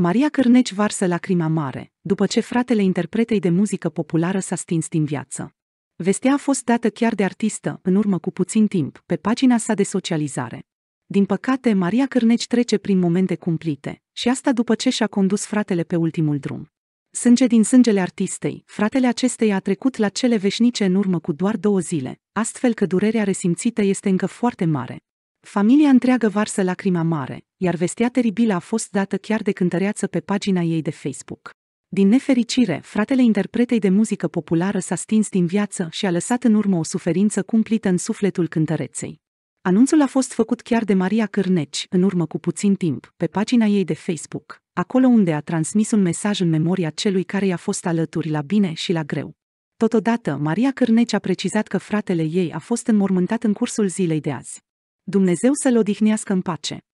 Maria Cârneci varsă lacrima mare, după ce fratele interpretei de muzică populară s-a stins din viață. Vestea a fost dată chiar de artistă, în urmă cu puțin timp, pe pagina sa de socializare. Din păcate, Maria Cârneci trece prin momente cumplite, și asta după ce și-a condus fratele pe ultimul drum. Sânge din sângele artistei, fratele acesteia a trecut la cele veșnice în urmă cu doar două zile, astfel că durerea resimțită este încă foarte mare. Familia întreagă varsă lacrima mare, iar vestea teribilă a fost dată chiar de cântăreață pe pagina ei de Facebook. Din nefericire, fratele interpretei de muzică populară s-a stins din viață și a lăsat în urmă o suferință cumplită în sufletul cântăreței. Anunțul a fost făcut chiar de Maria Cârneci, în urmă cu puțin timp, pe pagina ei de Facebook, acolo unde a transmis un mesaj în memoria celui care i-a fost alături la bine și la greu. Totodată, Maria Cârneci a precizat că fratele ei a fost înmormântat în cursul zilei de azi. Dumnezeu să-l odihnească în pace.